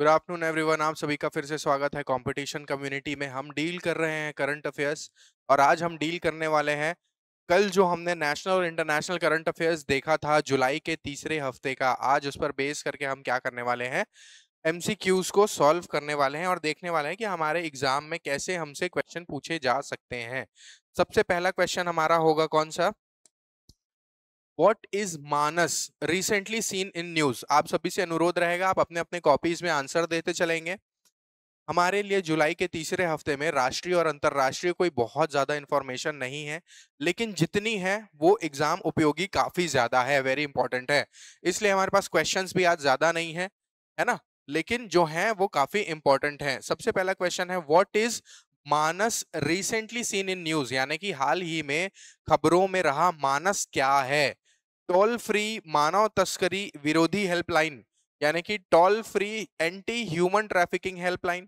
Good afternoon everyone आप सभी का फिर से स्वागत है कंपटीशन कम्युनिटी में हम डील कर रहे हैं करंट अफेयर्स और आज हम डील करने वाले हैं कल जो हमने नेशनल और इंटरनेशनल करंट अफेयर्स देखा था जुलाई के तीसरे हफ्ते का आज उस पर बेस करके हम क्या करने वाले हैं एम को सॉल्व करने वाले हैं और देखने वाले हैं कि हमारे एग्जाम में कैसे हमसे क्वेश्चन पूछे जा सकते हैं सबसे पहला क्वेश्चन हमारा होगा कौन सा what is Manas recently seen in news आप सभी से अनुरोध रहेगा आप अपने अपने कॉपीज में आंसर देते चलेंगे हमारे लिए जुलाई के तीसरे हफ्ते में राष्ट्रीय और अंतर्राष्ट्रीय कोई बहुत ज़्यादा इन्फॉर्मेशन नहीं है लेकिन जितनी है वो एग्ज़ाम उपयोगी काफ़ी ज़्यादा है वेरी इंपॉर्टेंट है इसलिए हमारे पास क्वेश्चन भी आज ज़्यादा नहीं है है ना लेकिन जो है वो काफ़ी इंपॉर्टेंट है सबसे पहला क्वेश्चन है what is Manas recently seen in news यानी कि हाल ही में खबरों में रहा मानस क्या है टोल फ्री मानव तस्करी विरोधी हेल्पलाइन यानी कि toll free anti human trafficking helpline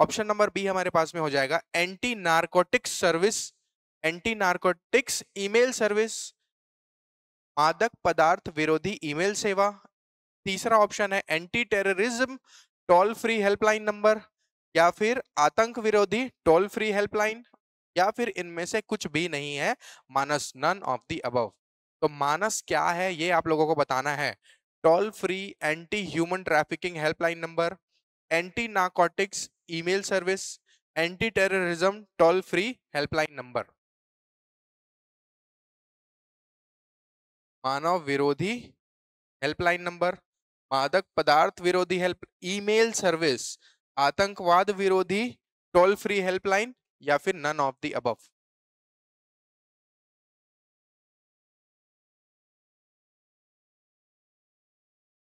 option number B हमारे पास में हो जाएगा anti narcotics service anti narcotics email service मादक पदार्थ विरोधी ईमेल सेवा तीसरा ऑप्शन है anti terrorism toll free helpline number या फिर आतंक विरोधी टोल फ्री हेल्पलाइन या फिर इनमें से कुछ भी नहीं है Manas none of the above तो मानस क्या है ये आप लोगों को बताना है toll free anti human trafficking helpline number anti narcotics email service anti terrorism toll free helpline number मानव विरोधी हेल्पलाइन नंबर मादक पदार्थ विरोधी हेल्प ईमेल सर्विस आतंकवाद विरोधी टोल फ्री हेल्पलाइन या फिर नन ऑफ दी अबव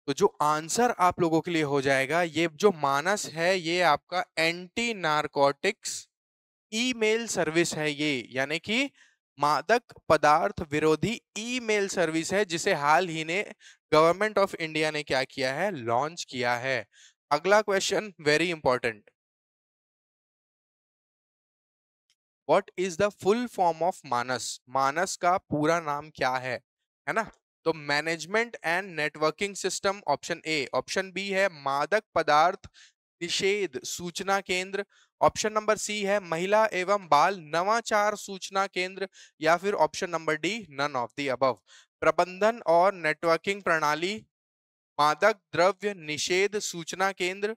तो जो आंसर आप लोगों के लिए हो जाएगा ये जो मानस है ये आपका एंटी नार्कोटिक्स ईमेल सर्विस है ये यानी कि मादक पदार्थ विरोधी ईमेल सर्विस है जिसे हाल ही ने गवर्नमेंट ऑफ इंडिया ने क्या किया है लॉन्च किया है अगला question very important what is the full form of Manas Manas का पूरा नाम क्या है है ना तो management and networking system option A option B है मादक पदार्थ निषेध सूचना केंद्र ऑप्शन नंबर सी है महिला एवं बाल नवाचार सूचना केंद्र या फिर option number D none of the above प्रबंधन और नेटवर्किंग प्रणाली मादक द्रव्य निषेध सूचना केंद्र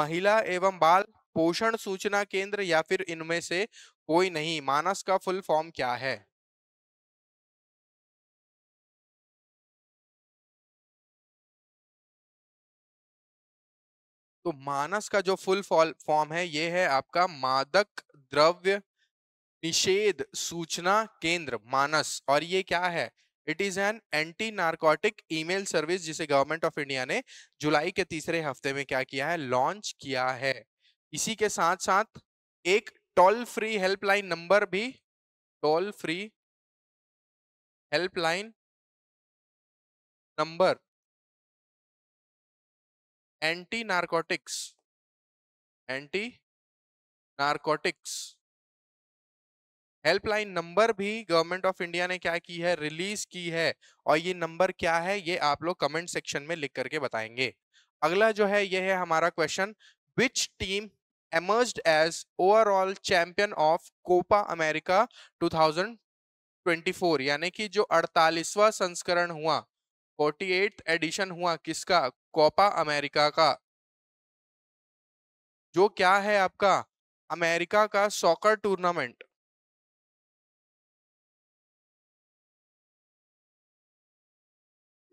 महिला एवं बाल पोषण सूचना केंद्र या फिर इनमें से कोई नहीं मानस का फुल फॉर्म क्या है तो मानस का जो फुल फॉर्म है ये है आपका मादक द्रव्य निषेध सूचना केंद्र मानस और ये क्या है it is an anti narcotic email service जिसे गवर्नमेंट ऑफ इंडिया ने जुलाई के तीसरे हफ्ते में क्या किया है लॉन्च किया है इसी के साथ साथ एक टोल फ्री हेल्पलाइन नंबर भी toll free helpline number anti narcotics anti narcotics helpline number भी गवर्नमेंट ऑफ इंडिया ने क्या की है रिलीज की है और ये नंबर क्या है ये आप लोग कमेंट सेक्शन में लिख करके बताएंगे अगला जो है ये है हमारा question which team emerge as overall champion of Copa America 2024 यानी कि जो 48वां संस्करण हुआ 48 एडिशन हुआ किसका कोपा अमेरिका का जो क्या है आपका अमेरिका का सॉकर टूर्नामेंट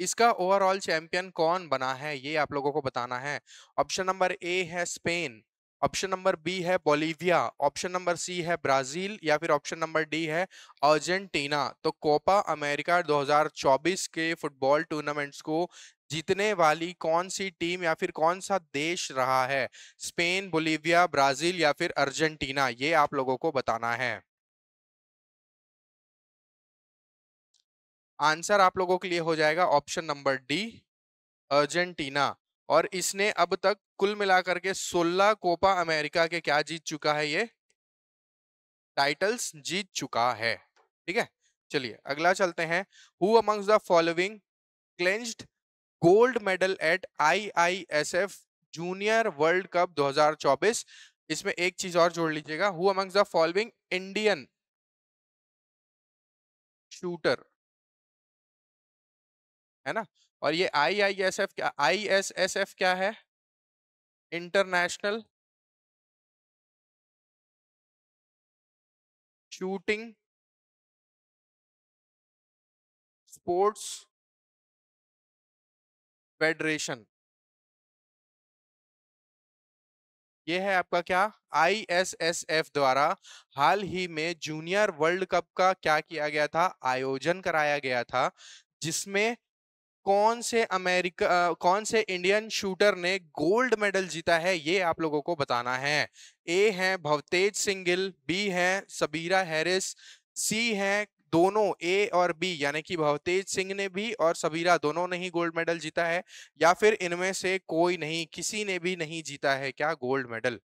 इसका ओवरऑल चैंपियन कौन बना है ये आप लोगों को बताना है ऑप्शन नंबर ए है स्पेन ऑप्शन नंबर बी है बोलीविया ऑप्शन नंबर सी है ब्राजील या फिर ऑप्शन नंबर डी है अर्जेंटीना तो कोपा अमेरिका 2024 के फुटबॉल टूर्नामेंट्स को जीतने वाली कौन सी टीम या फिर कौन सा देश रहा है स्पेन बोलीविया ब्राजील या फिर अर्जेंटीना ये आप लोगों को बताना है आंसर आप लोगों के लिए हो जाएगा ऑप्शन नंबर डी अर्जेंटीना और इसने अब तक कुल मिलाकर के 16 कोपा अमेरिका के क्या जीत चुका है ये टाइटल्स जीत चुका है ठीक है चलिए अगला चलते हैं who amongst the following clinched gold medal at IISF junior world cup 2024 इसमें एक चीज और जोड़ लीजिएगा who amongst the following Indian shooter है ना और ये आई आई एस एफ क्या आई एस एस एफ क्या है इंटरनेशनल शूटिंग स्पोर्ट्स फेडरेशन ये है आपका क्या आईएसएसएफ द्वारा हाल ही में जूनियर वर्ल्ड कप का क्या किया गया था आयोजन कराया गया था जिसमें कौन से अमेरिका कौन से इंडियन शूटर ने गोल्ड मेडल जीता है ये आप लोगों को बताना है ए है भवतेज सिंगल बी है सबीरा हैरिस सी है दोनों ए और बी यानी कि भवतेज सिंह ने भी और सबीरा दोनों ने ही गोल्ड मेडल जीता है या फिर इनमें से कोई नहीं किसी ने भी नहीं जीता है क्या गोल्ड मेडल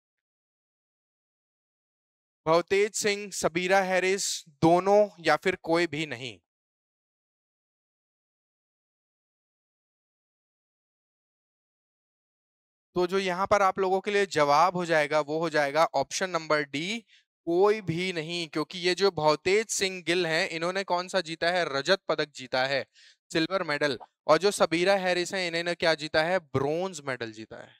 भवतेज सिंह सबीरा हैरिस दोनों या फिर कोई भी नहीं तो जो यहां पर आप लोगों के लिए जवाब हो जाएगा वो हो जाएगा ऑप्शन नंबर डी कोई भी नहीं क्योंकि ये जो भवतेज सिंह गिल हैं इन्होंने कौन सा जीता है रजत पदक जीता है सिल्वर मेडल और जो सबीरा हैरिस हैं इन्होंने क्या जीता है ब्रोंज मेडल जीता है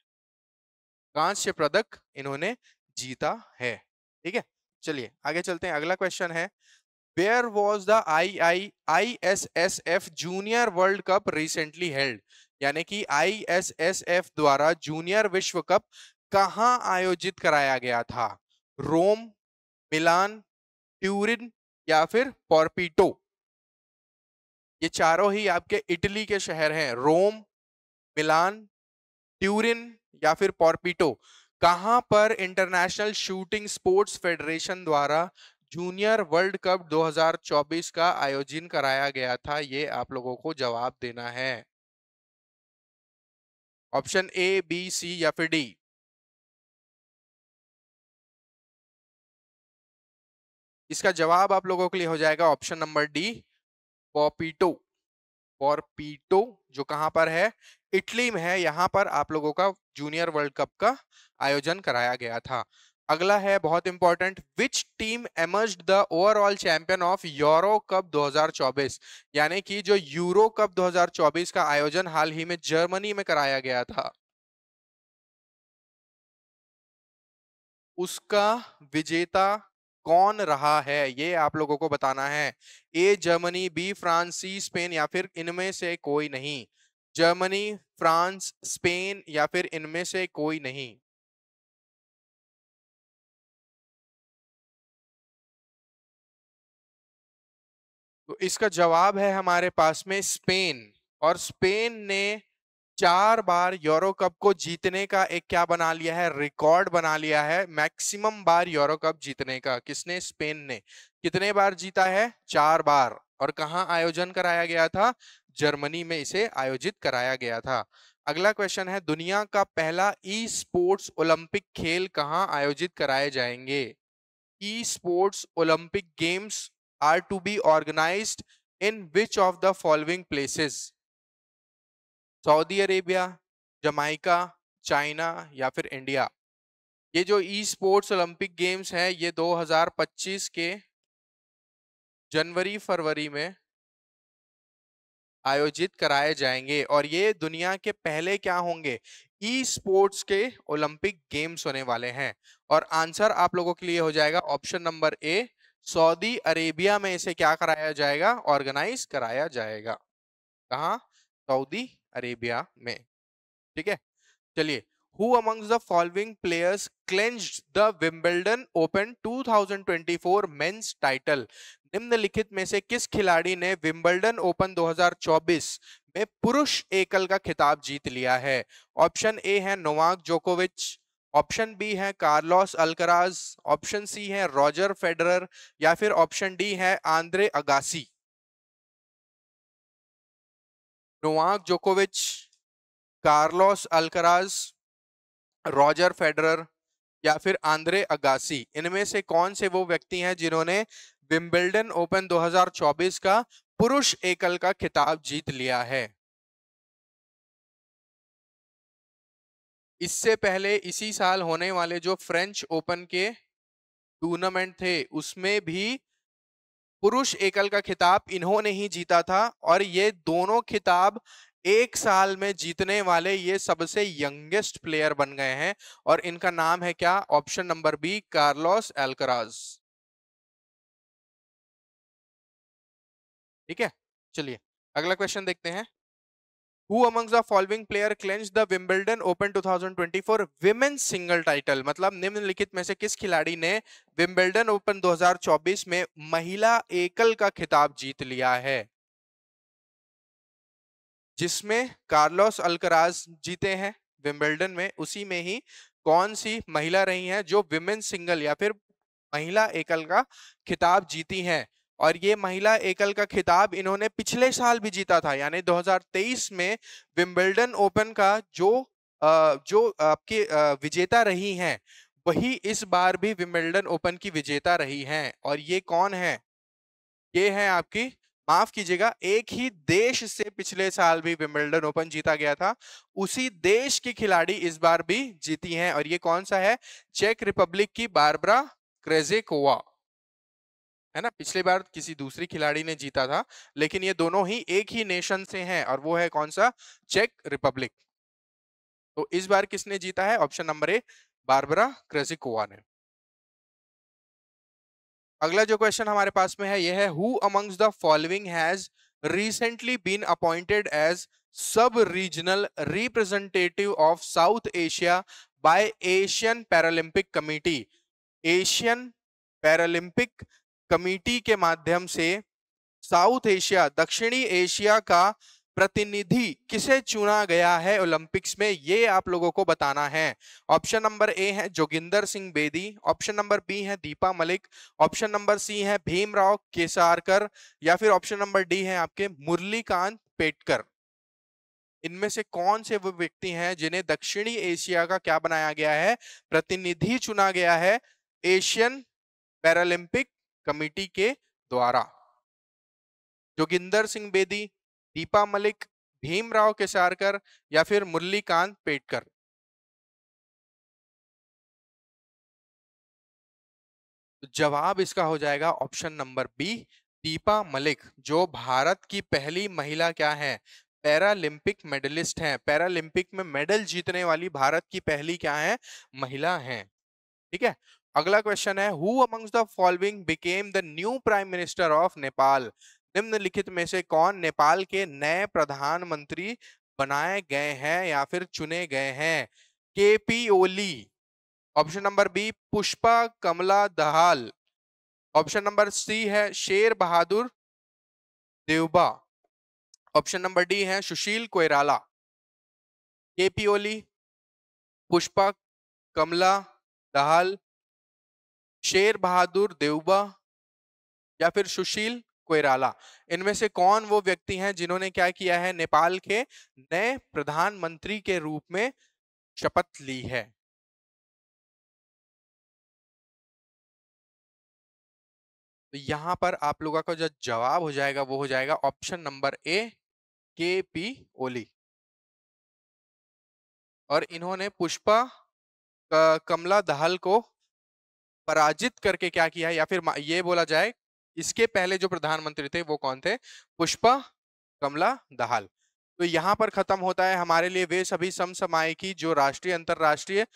कांस्य पदक इन्होंने जीता है ठीक है चलिए आगे चलते हैं अगला क्वेश्चन है where was the I I I S S F junior world cup recently held यानी कि आई एस एस एफ द्वारा जूनियर विश्व कप कहाँ आयोजित कराया गया था रोम मिलान ट्यूरिन या फिर पॉर्पिटो ये चारों ही आपके इटली के शहर हैं रोम मिलान ट्यूरिन या फिर पॉर्पिटो कहां पर इंटरनेशनल शूटिंग स्पोर्ट्स फेडरेशन द्वारा जूनियर वर्ल्ड कप 2024 का आयोजन कराया गया था ये आप लोगों को जवाब देना है ऑप्शन ए बी सी या फिर डी इसका जवाब आप लोगों के लिए हो जाएगा option number D Porpetto Porpetto जो कहां पर है इटली में है यहां पर आप लोगों का जूनियर वर्ल्ड कप का आयोजन कराया गया था अगला है बहुत important which team emerge the overall champion of Euro cup 2024 यानी कि जो यूरो कप 2024 का आयोजन हाल ही में जर्मनी में कराया गया था उसका विजेता कौन रहा है ये आप लोगों को बताना है A Germany B France C Spain या फिर इनमें से कोई नहीं जर्मनी फ्रांस स्पेन या फिर इनमें से कोई नहीं तो इसका जवाब है हमारे पास में स्पेन और स्पेन ने चार बार यूरो कप को जीतने का एक क्या बना लिया है रिकॉर्ड बना लिया है मैक्सिमम बार यूरो कप जीतने का किसने स्पेन ने कितने बार जीता है चार बार और कहा आयोजन कराया गया था जर्मनी में इसे आयोजित कराया गया था अगला क्वेश्चन है दुनिया का पहला ई स्पोर्ट्स ओलंपिक खेल कहाँ आयोजित कराए जाएंगे esports Olympic games are to be organise in which of the following places Saudi Arabia Jamaica China या फिर इंडिया ये जो ई स्पोर्ट्स ओलंपिक गेम्स हैं ये 2025 के जनवरी फरवरी में आयोजित कराए जाएंगे और ये दुनिया के पहले क्या होंगे ई स्पोर्ट्स के ओलंपिक गेम्स होने वाले हैं और आंसर आप लोगों के लिए हो जाएगा option number A Saudi Arabia में इसे क्या कराया जाएगा ऑर्गेनाइज कराया जाएगा कहा सऊदी अरेबिया में ठीक है चलिए who among the following players clinched the Wimbledon Open 2024 मेंस टाइटल निम्नलिखित में से किस खिलाड़ी ने विम्बल्डन ओपन 2024 में पुरुष एकल का खिताब जीत लिया है ऑप्शन ए है नोवाक जोकोविच ऑप्शन बी है कार्लोस अलकराज ऑप्शन सी है रॉजर फेडरर या फिर ऑप्शन डी है आंद्रे अगासी नोवाक जोकोविच कार्लोस अल्कराज रॉजर फेडरर या फिर आंद्रे अगासी इनमें से कौन से वो व्यक्ति हैं जिन्होंने विम्बल्डन ओपन 2024 का पुरुष एकल का खिताब जीत लिया है इससे पहले इसी साल होने वाले जो फ्रेंच ओपन के टूर्नामेंट थे उसमें भी पुरुष एकल का खिताब इन्होंने ही जीता था और ये दोनों खिताब एक साल में जीतने वाले ये सबसे यंगेस्ट प्लेयर बन गए हैं और इनका नाम है क्या option number B Carlos Alcaraz ठीक है चलिए अगला क्वेश्चन देखते हैं Who amongst the following player clinched the Wimbledon Open 2024 women's single title? मतलब निम्नलिखित में से किस खिलाड़ी ने Wimbledon Open 2024 में महिला एकल का खिताब जीत लिया है जिसमें कार्लोस अल्कराज जीते हैं विम्बल्डन में उसी में ही कौन सी महिला रही हैं जो विमेन सिंगल या फिर महिला एकल का खिताब जीती हैं और ये महिला एकल का खिताब इन्होंने पिछले साल भी जीता था यानी 2023 में विम्बल्डन ओपन का जो जो आपके विजेता रही हैं वही इस बार भी विम्बल्डन ओपन की विजेता रही हैं और ये कौन है ये है आपकी माफ कीजिएगा एक ही देश से पिछले साल भी विम्बल्डन ओपन जीता गया था उसी देश की खिलाड़ी इस बार भी जीती हैं और ये कौन सा है चेक रिपब्लिक की बारबरा क्रेजेकोवा है ना पिछली बार किसी दूसरी खिलाड़ी ने जीता था लेकिन ये दोनों ही एक ही नेशन से हैं और वो है कौन सा चेक रिपब्लिक तो इस बार किसने जीता है option number A Barbora Krejcikova ने अगला जो क्वेश्चन हमारे पास में है यह है who amongst the following has recently been appointed as sub regional representative of South Asia by Asian Paralympic Committee Asian Paralympic Committee के माध्यम से साउथ एशिया दक्षिणी एशिया का प्रतिनिधि किसे चुना गया है ओलंपिक्स में ये आप लोगों को बताना है ऑप्शन नंबर ए है Joginder Singh Bedi option number B है Deepa Malik option number C है भीमराव केसारकर या फिर ऑप्शन नंबर डी है आपके मुरलीकांत पेटकर इनमें से कौन से वो व्यक्ति हैं जिन्हें दक्षिणी एशिया का क्या बनाया गया है प्रतिनिधि चुना गया है एशियन पैरालंपिक कमेटी के द्वारा जोगिंदर सिंह बेदी दीपा मलिक भीमराव केसारकर या फिर मुरलीकांत पेटकर जवाब इसका हो जाएगा option number B Deepa Malik जो भारत की पहली महिला क्या है पैरालंपिक मेडलिस्ट हैं पैरालंपिक में मेडल जीतने वाली भारत की पहली क्या है महिला हैं ठीक है अगला क्वेश्चन है who amongst the following became the new prime minister of Nepal निम्नलिखित में से कौन नेपाल के नए प्रधानमंत्री बनाए गए हैं या फिर चुने गए हैं K P Oli option number B Pushpa Kamal Dahal option number C है Sher Bahadur Deuba option number D है सुशील कोयराला के पी ओली पुष्पा कमला दहाल शेर बहादुर देवबा या फिर सुशील कोयराला इनमें से कौन वो व्यक्ति हैं जिन्होंने क्या किया है नेपाल के नए प्रधानमंत्री के रूप में शपथ ली है तो यहां पर आप लोगों का जो जवाब हो जाएगा वो हो जाएगा ऑप्शन नंबर ए के पी ओली और इन्होंने पुष्पा कमला दहल को पराजित करके क्या किया या फिर ये बोला जाए इसके पहले जो प्रधानमंत्री थे वो कौन थे पुष्पा कमला दहाल तो यहाँ पर खत्म होता है हमारे लिए वे सभी की जो राष्ट्रीय अंतर्राष्ट्रीय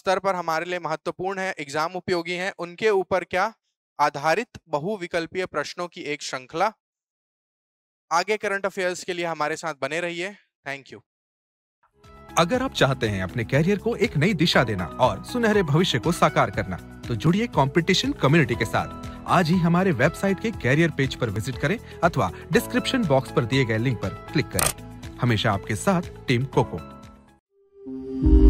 स्तर पर हमारे लिए महत्वपूर्ण है एग्जाम उपयोगी हैं उनके ऊपर क्या आधारित बहुविकल्पीय प्रश्नों की एक श्रृंखला आगे करंट अफेयर्स के लिए हमारे साथ बने रहिए थैंक यू अगर आप चाहते हैं अपने कैरियर को एक नई दिशा देना और सुनहरे भविष्य को साकार करना तो जुड़िए कंपटीशन कम्युनिटी के साथ आज ही हमारे वेबसाइट के कैरियर पेज पर विजिट करें अथवा डिस्क्रिप्शन बॉक्स पर दिए गए लिंक पर क्लिक करें हमेशा आपके साथ टीम कोको